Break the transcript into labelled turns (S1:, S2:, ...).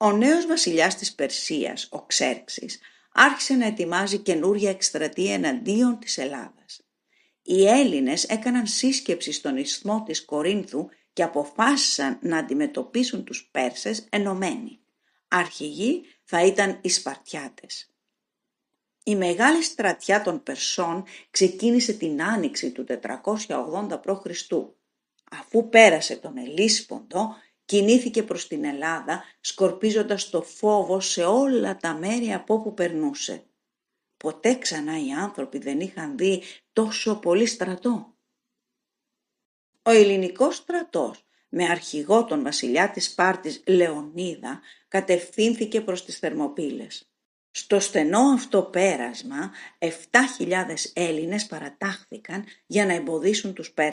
S1: Ο νέος βασιλιάς της Περσίας, ο Ξέρξης, άρχισε να ετοιμάζει καινούρια εκστρατεία εναντίον της Ελλάδας. Οι Έλληνες έκαναν σύσκεψη στον ισθμό της Κορίνθου και αποφάσισαν να αντιμετωπίσουν τους Πέρσες ενωμένοι. Αρχηγοί θα ήταν οι Σπαρτιάτες. Η μεγάλη στρατιά των Περσών ξεκίνησε την άνοιξη του 480 π.Χ. Αφού πέρασε τον Ελίσποντο, κινήθηκε προς την Ελλάδα, σκορπίζοντας το φόβο σε όλα τα μέρη από όπου περνούσε. Ποτέ ξανά οι άνθρωποι δεν είχαν δει τόσο πολύ στρατό. Ο ελληνικός στρατός, με αρχηγό τον βασιλιά της Σπάρτης Λεωνίδα, κατευθύνθηκε προς τις Θερμοπύλες. Στο στενό αυτό πέρασμα, 7.000 Έλληνες παρατάχθηκαν για να εμποδίσουν τους Πέρσες.